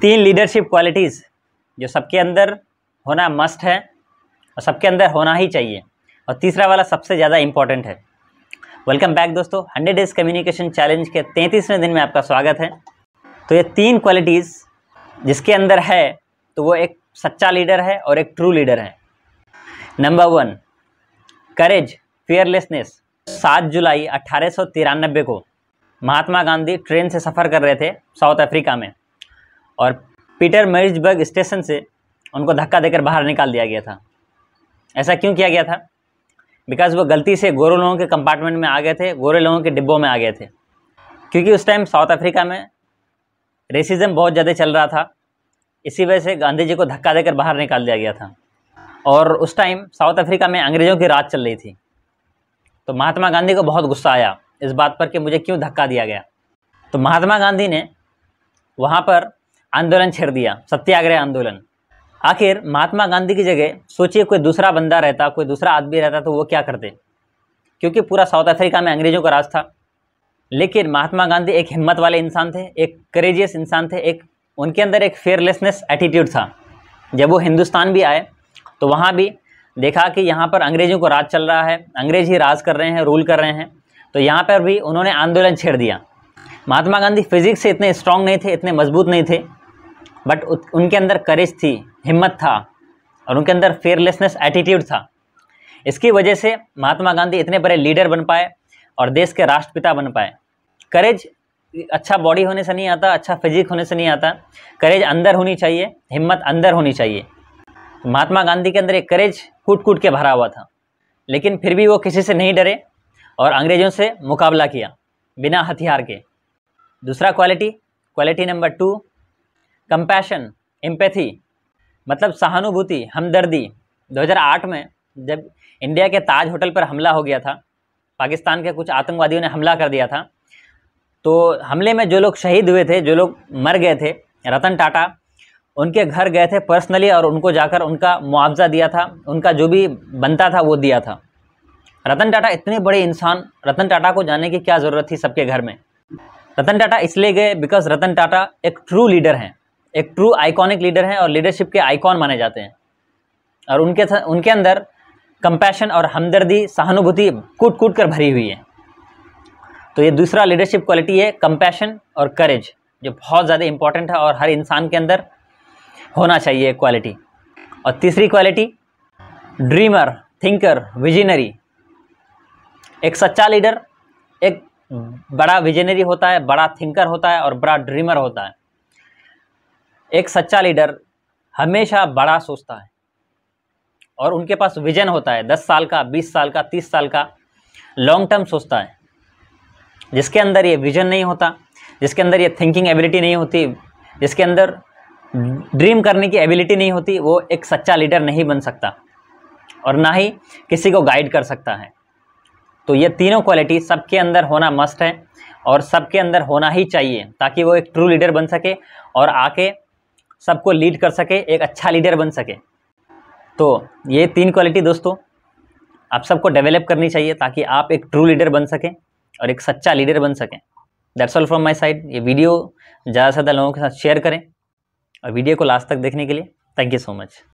तीन leadership qualities जो सबके अंदर होना मस्ट है और सबके अंदर होना ही चाहिए और तीसरा वाला सबसे ज़्यादा इम्पॉर्टेंट है वेलकम बैक दोस्तों हंड्रेड डेज कम्युनिकेशन चैलेंज के तैंतीसवें दिन में आपका स्वागत है तो ये तीन क्वालिटीज़ जिसके अंदर है तो वो एक सच्चा लीडर है और एक ट्रू लीडर है नंबर वन करेज फियरलेसनेस सात जुलाई अट्ठारह को महात्मा गांधी ट्रेन से सफ़र कर रहे थे साउथ अफ्रीका में और पीटर मरिजबर्ग स्टेशन से उनको धक्का देकर बाहर निकाल दिया गया था ऐसा क्यों किया गया था बिकॉज वो गलती से गोरे लोगों के कंपार्टमेंट में आ गए थे गोरे लोगों के डिब्बों में आ गए थे क्योंकि उस टाइम साउथ अफ्रीका में रेसिज्म बहुत ज़्यादा चल रहा था इसी वजह से गांधी जी को धक्का देकर बाहर निकाल दिया गया था और उस टाइम साउथ अफ्रीका में अंग्रेज़ों की राज चल रही थी तो महात्मा गांधी को बहुत गुस्सा आया इस बात पर कि मुझे क्यों धक्का दिया गया तो महात्मा गांधी ने वहाँ पर आंदोलन छेड़ दिया सत्याग्रह आंदोलन आखिर महात्मा गांधी की जगह सोचिए कोई दूसरा बंदा रहता कोई दूसरा आदमी रहता तो वो क्या करते क्योंकि पूरा साउथ अफ्रीका में अंग्रेज़ों का राज था लेकिन महात्मा गांधी एक हिम्मत वाले इंसान थे एक करेजियस इंसान थे एक उनके अंदर एक फेयरलेसनेस एटीट्यूड था जब वो हिंदुस्तान भी आए तो वहाँ भी देखा कि यहाँ पर अंग्रेज़ों को राज चल रहा है अंग्रेज ही राज कर रहे हैं रूल कर रहे हैं तो यहाँ पर भी उन्होंने आंदोलन छेड़ दिया महात्मा गांधी फिजिक्स से इतने स्ट्रांग नहीं थे इतने मजबूत नहीं थे बट उनके अंदर करेज थी हिम्मत था और उनके अंदर फेयरलेसनेस एटीट्यूड था इसकी वजह से महात्मा गांधी इतने बड़े लीडर बन पाए और देश के राष्ट्रपिता बन पाए करेज अच्छा बॉडी होने से नहीं आता अच्छा फिजिक होने से नहीं आता करेज अंदर होनी चाहिए हिम्मत अंदर होनी चाहिए महात्मा गांधी के अंदर एक करेज कूट कूट के भरा हुआ था लेकिन फिर भी वो किसी से नहीं डरे और अंग्रेज़ों से मुकाबला किया बिना हथियार के दूसरा quality quality number two compassion empathy मतलब सहानुभूति हमदर्दी 2008 में जब इंडिया के ताज होटल पर हमला हो गया था पाकिस्तान के कुछ आतंकवादियों ने हमला कर दिया था तो हमले में जो लोग शहीद हुए थे जो लोग मर गए थे रतन टाटा उनके घर गए थे पर्सनली और उनको जाकर उनका मुआवजा दिया था उनका जो भी बनता था वो दिया था रतन टाटा इतने बड़े इंसान रतन टाटा को जाने की क्या ज़रूरत थी सबके घर में रतन टाटा इसलिए गए बिकॉज रतन टाटा एक ट्रू लीडर हैं एक ट्रू आइकॉनिक लीडर हैं और लीडरशिप के आइकॉन माने जाते हैं और उनके उनके अंदर कंपैशन और हमदर्दी सहानुभूति कूट कूट कर भरी हुई है तो ये दूसरा लीडरशिप क्वालिटी है कंपैशन और करेज जो बहुत ज़्यादा इंपॉर्टेंट है और हर इंसान के अंदर होना चाहिए क्वालिटी और तीसरी क्वालिटी ड्रीमर थिंकर विजनरी एक सच्चा लीडर एक बड़ा विजनरी होता है बड़ा थिंकर होता है और बड़ा ड्रीमर होता है एक सच्चा लीडर हमेशा बड़ा सोचता है और उनके पास विजन होता है दस साल का बीस साल का तीस साल का लॉन्ग टर्म सोचता है जिसके अंदर ये विजन नहीं होता जिसके अंदर ये थिंकिंग एबिलिटी नहीं होती जिसके अंदर ड्रीम करने की एबिलिटी नहीं होती वो एक सच्चा लीडर नहीं बन सकता और ना ही किसी को गाइड कर सकता है तो ये तीनों क्वालिटी सबके अंदर होना मस्ट है और सबके अंदर होना ही चाहिए ताकि वो एक ट्रू लीडर बन सके और आके सबको लीड कर सके एक अच्छा लीडर बन सके तो ये तीन क्वालिटी दोस्तों आप सबको डेवलप करनी चाहिए ताकि आप एक ट्रू लीडर बन सकें और एक सच्चा लीडर बन सकें that's all from my side ये वीडियो ज़्यादा से ज़्यादा लोगों के साथ शेयर करें और वीडियो को लास्ट तक देखने के लिए थैंक यू सो मच